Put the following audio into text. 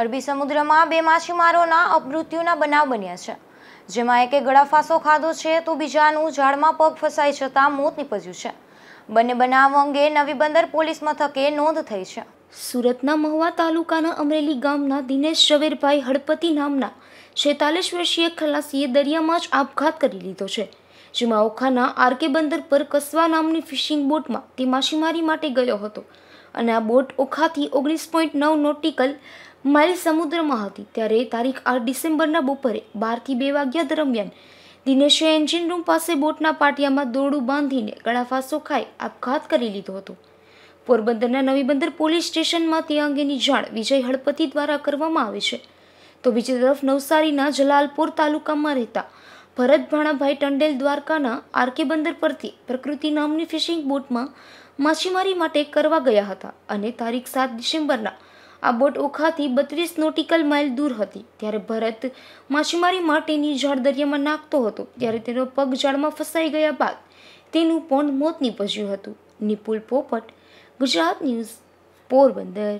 અરબી સમુદ્રમાં બે માછીમારોના અપમૃત્યુના બનાવ બન્યા છે જેમાં એકે ગળાફાંસો ખાધો છે તો બીજાનું ઝાડમાં પગ ફસાઈ જતાં મોત નીપજ્યું છે બંને બનાવ અંગે નવી બંદર પોલીસ મથકે નોંધ થઈ છે સુરતના મહુવા તાલુકાના અમરેલી ગામના દિનેશ ઝવેરભાઈ હળપતિ નામના છેતાલીસ વર્ષીય ખલાસીએ દરિયામાં જ આપઘાત કરી લીધો છે જેમાં ઓખાના આરકે બંદર પર કસવા નામની ફિશિંગ બોટમાં તે માછીમારી માટે ગયો હતો અને આ બોટ ઓખાથી ઓગણીસ પોઈન્ટ નવ નોટિકલ માઇલ સમુદ્રમાં હતી ત્યારે તારીખ આઠ ડિસેમ્બરના બપોરે બારથી બે વાગ્યા દરમિયાન દિનેશે એન્જિન રૂમ પાસે બોટના પાટિયામાં દોરડું બાંધીને ગળાફાંસો ખાઈ આપઘાત કરી લીધો હતો પોરબંદરના નવી બંદર પોલીસ સ્ટેશનમાં તે અંગેની જાણ વિજય હળપતિ દ્વારા કરવામાં આવે છે તો બીજી તરફ નવસારીના જલાલપુર તાલુકામાં રહેતા ભરત ભાણાભાઈ ટંડેલ દ્વારકાના આરકે બંદર પરથી પ્રકૃતિ નામની ફિશિંગ બોટમાં માછીમારી માટે કરવા ગયા હતા અને તારીખ સાત ડિસેમ્બરના આ બોટ ઓખાથી બત્રીસ નોટિકલ માઇલ દૂર હતી ત્યારે ભરત માછીમારી માટેની જાળ દરિયામાં નાખતો હતો ત્યારે તેનો પગ જાળમાં ફસાઈ ગયા બાદ તેનું પોંડ મોત નીપજ્યું હતું નિપુલ પોપટ ગુજરાત ન્યૂઝ પોરબંદર